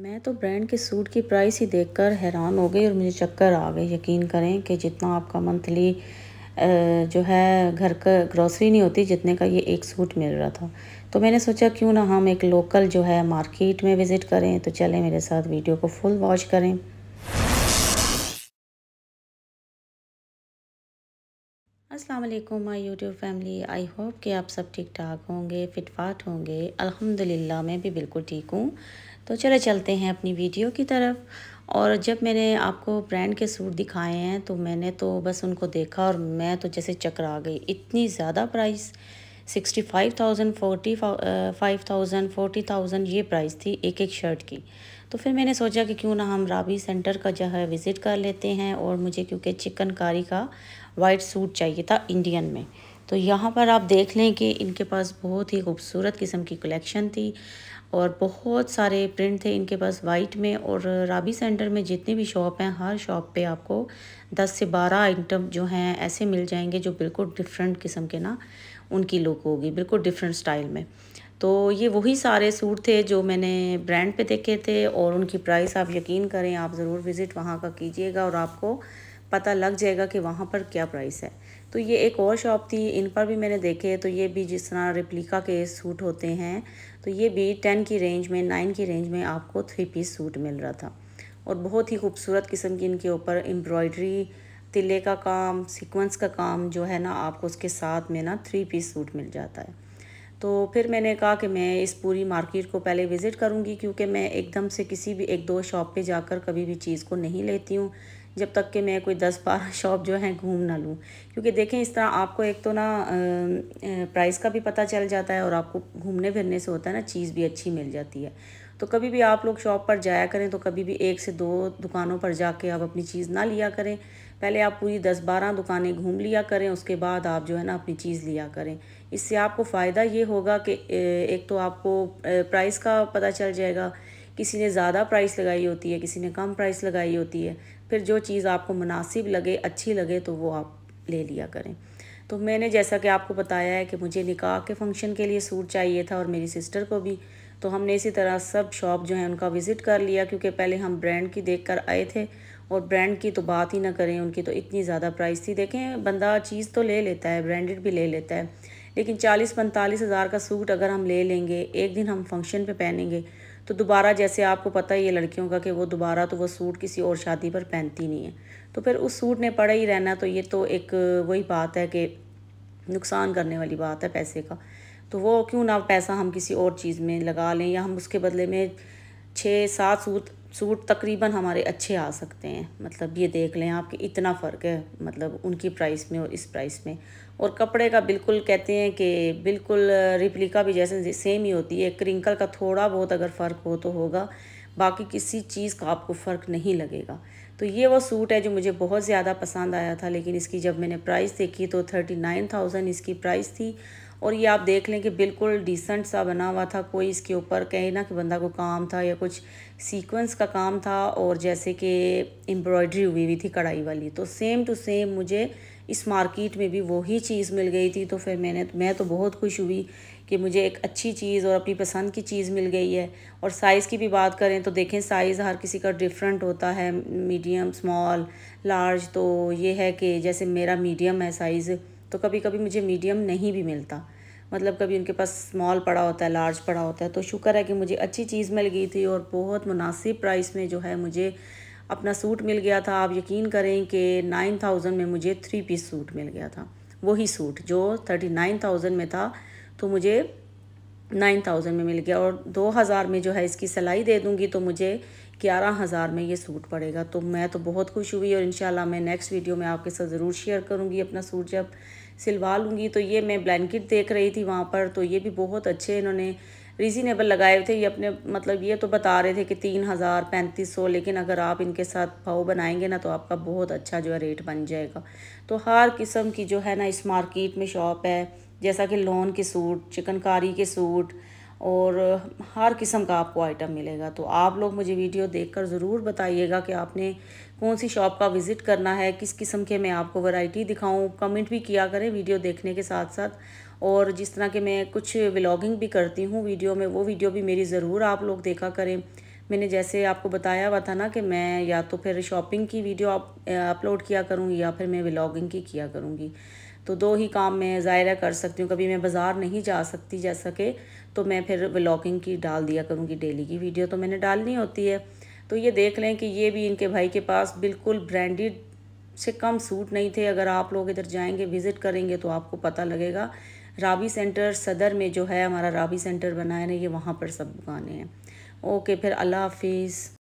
मैं तो ब्रांड के सूट की प्राइस ही देखकर हैरान हो गई और मुझे चक्कर आ गए यकीन करें कि जितना आपका मंथली जो है घर का ग्रॉसरी नहीं होती जितने का ये एक सूट मिल रहा था तो मैंने सोचा क्यों ना हम एक लोकल जो है मार्केट में विज़िट करें तो चलें मेरे साथ वीडियो को फुल वॉच करें अस्सलाम वालेकुम my YouTube family I hope कि आप सब ठीक ठाक होंगे फिटफाट होंगे अल्हम्दुलिल्लाह मैं भी बिल्कुल ठीक हूँ तो चले चलते हैं अपनी वीडियो की तरफ और जब मैंने आपको ब्रांड के सूट दिखाए हैं तो मैंने तो बस उनको देखा और मैं तो जैसे चकरा गई इतनी ज़्यादा price sixty five thousand forty five thousand forty thousand ये प्राइस थी एक एक शर्ट की तो फिर मैंने सोचा कि क्यों ना हम राबी सेंटर का जो है विज़िट कर लेते हैं और मुझे क्योंकि चिकनकारी का वाइट सूट चाहिए था इंडियन में तो यहाँ पर आप देख लें कि इनके पास बहुत ही खूबसूरत किस्म की कलेक्शन थी और बहुत सारे प्रिंट थे इनके पास वाइट में और राबी सेंटर में जितने भी शॉप हैं हर शॉप पे आपको 10 से 12 आइटम जो हैं ऐसे मिल जाएंगे जो बिल्कुल डिफरेंट किस्म के ना उनकी लुक होगी बिल्कुल डिफरेंट स्टाइल में तो ये वही सारे सूट थे जो मैंने ब्रांड पे देखे थे और उनकी प्राइस आप यकीन करें आप ज़रूर विज़िट वहाँ का कीजिएगा और आपको पता लग जाएगा कि वहाँ पर क्या प्राइस है तो ये एक और शॉप थी इन पर भी मैंने देखे तो ये भी जिस तरह रिप्लिका के सूट होते हैं तो ये भी टेन की रेंज में नाइन की रेंज में आपको थ्री पीस सूट मिल रहा था और बहुत ही खूबसूरत किस्म की इनके ऊपर एम्ब्रॉयडरी तिले का काम सीक्वेंस का काम जो है ना आपको उसके साथ में ना थ्री पीस सूट मिल जाता है तो फिर मैंने कहा कि मैं इस पूरी मार्केट को पहले विज़िट करूँगी क्योंकि मैं एकदम से किसी भी एक दो शॉप पे जाकर कभी भी चीज़ को नहीं लेती हूँ जब तक कि मैं कोई दस बारह शॉप जो है घूम ना लूँ क्योंकि देखें इस तरह आपको एक तो ना प्राइस का भी पता चल जाता है और आपको घूमने फिरने से होता है ना चीज़ भी अच्छी मिल जाती है तो कभी भी आप लोग शॉप पर जाया करें तो कभी भी एक से दो दुकानों पर जाके आप अपनी चीज़ ना लिया करें पहले आप पूरी दस बारह दुकानें घूम लिया करें उसके बाद आप जो है ना अपनी चीज़ लिया करें इससे आपको फ़ायदा ये होगा कि एक तो आपको प्राइस का पता चल जाएगा किसी ने ज़्यादा प्राइस लगाई होती है किसी ने कम प्राइस लगाई होती है फिर जो चीज़ आपको मुनासिब लगे अच्छी लगे तो वो आप ले लिया करें तो मैंने जैसा कि आपको बताया है कि मुझे निकाह के फंक्शन के लिए सूट चाहिए था और मेरी सिस्टर को भी तो हमने इसी तरह सब शॉप जो है उनका विज़िट कर लिया क्योंकि पहले हम ब्रांड की देख कर आए थे और ब्रांड की तो बात ही ना करें उनकी तो इतनी ज़्यादा प्राइस थी देखें बंदा चीज़ तो ले लेता है ब्रांडेड भी ले लेता है लेकिन चालीस पैंतालीस हज़ार का सूट अगर हम ले लेंगे एक दिन हम फंक्शन पे पहनेंगे तो दोबारा जैसे आपको पता ही है लड़कियों का कि वो दोबारा तो वो सूट किसी और शादी पर पहनती नहीं है तो फिर उस सूट ने पड़ा ही रहना तो ये तो एक वही बात है कि नुकसान करने वाली बात है पैसे का तो वो क्यों ना पैसा हम किसी और चीज़ में लगा लें या हम उसके बदले में छः सात सूट सूट तकरीबन हमारे अच्छे आ सकते हैं मतलब ये देख लें आप कि इतना फ़र्क है मतलब उनकी प्राइस में और इस प्राइस में और कपड़े का बिल्कुल कहते हैं कि बिल्कुल रिप्लिका भी जैसे सेम ही होती है क्रिंकल का थोड़ा बहुत अगर फ़र्क हो तो होगा बाकी किसी चीज़ का आपको फ़र्क नहीं लगेगा तो ये वो सूट है जो मुझे बहुत ज़्यादा पसंद आया था लेकिन इसकी जब मैंने प्राइस देखी तो थर्टी नाइन थाउजेंड इसकी प्राइस थी और ये आप देख लें कि बिल्कुल डिसेंट सा बना हुआ था कोई इसके ऊपर कहे ना कि बंदा को काम था या कुछ सीक्वेंस का काम था और जैसे कि एम्ब्रॉयडरी हुई हुई थी कढ़ाई वाली तो सेम टू सेम मुझे इस मार्केट में भी वही चीज़ मिल गई थी तो फिर मैंने मैं तो बहुत खुश हुई कि मुझे एक अच्छी चीज़ और अपनी पसंद की चीज़ मिल गई है और साइज़ की भी बात करें तो देखें साइज़ हर किसी का डिफरेंट होता है मीडियम स्मॉल लार्ज तो ये है कि जैसे मेरा मीडियम है साइज़ तो कभी कभी मुझे मीडियम नहीं भी मिलता मतलब कभी उनके पास स्मॉल पड़ा होता है लार्ज पड़ा होता है तो शुक्र है कि मुझे अच्छी चीज़ मिल गई थी और बहुत मुनासिब प्राइस में जो है मुझे अपना सूट मिल गया था आप यकीन करें कि नाइन थाउजेंड में मुझे थ्री पीस सूट मिल गया था वही सूट जो थर्टी नाइन थाउजेंड में था तो मुझे नाइन थाउजेंड में मिल गया और दो हज़ार में जो है इसकी सिलाई दे दूँगी तो मुझे ग्यारह हज़ार में ये सूट पड़ेगा तो मैं तो बहुत खुश हुई और इन मैं नेक्स्ट वीडियो में आपके साथ ज़रूर शेयर करूँगी अपना सूट जब सिलवा लूँगी तो ये मैं ब्लैंकेट देख रही थी वहाँ पर तो ये भी बहुत अच्छे इन्होंने रिजनेबल लगाए थे ये अपने मतलब ये तो बता रहे थे कि तीन हज़ार पैंतीस सौ लेकिन अगर आप इनके साथ भाव बनाएंगे ना तो आपका बहुत अच्छा जो है रेट बन जाएगा तो हर किस्म की जो है ना इस मार्केट में शॉप है जैसा कि लोन के सूट चिकनकारी के सूट और हर किस्म का आपको आइटम मिलेगा तो आप लोग मुझे वीडियो देखकर ज़रूर बताइएगा कि आपने कौन सी शॉप का विज़िट करना है किस किस्म के मैं आपको वैरायटी दिखाऊं कमेंट भी किया करें वीडियो देखने के साथ साथ और जिस तरह के मैं कुछ व्लॉगिंग भी करती हूँ वीडियो में वो वीडियो भी मेरी ज़रूर आप लोग देखा करें मैंने जैसे आपको बताया हुआ था ना कि मैं या तो फिर शॉपिंग की वीडियो अपलोड किया करूँगी या फिर मैं व्लॉगिंग की किया करूँगी तो दो ही काम मैं जाहरा कर सकती हूँ कभी मैं बाज़ार नहीं जा सकती जैसा सके तो मैं फिर ब्लॉगिंग की डाल दिया करूँगी डेली की वीडियो तो मैंने डालनी होती है तो ये देख लें कि ये भी इनके भाई के पास बिल्कुल ब्रांडेड से कम सूट नहीं थे अगर आप लोग इधर जाएंगे विज़िट करेंगे तो आपको पता लगेगा राबी सेंटर सदर में जो है हमारा राबी सेंटर बनाया ना ये वहाँ पर सब दुकानें हैं ओके फिर अल्लाह हाफिज़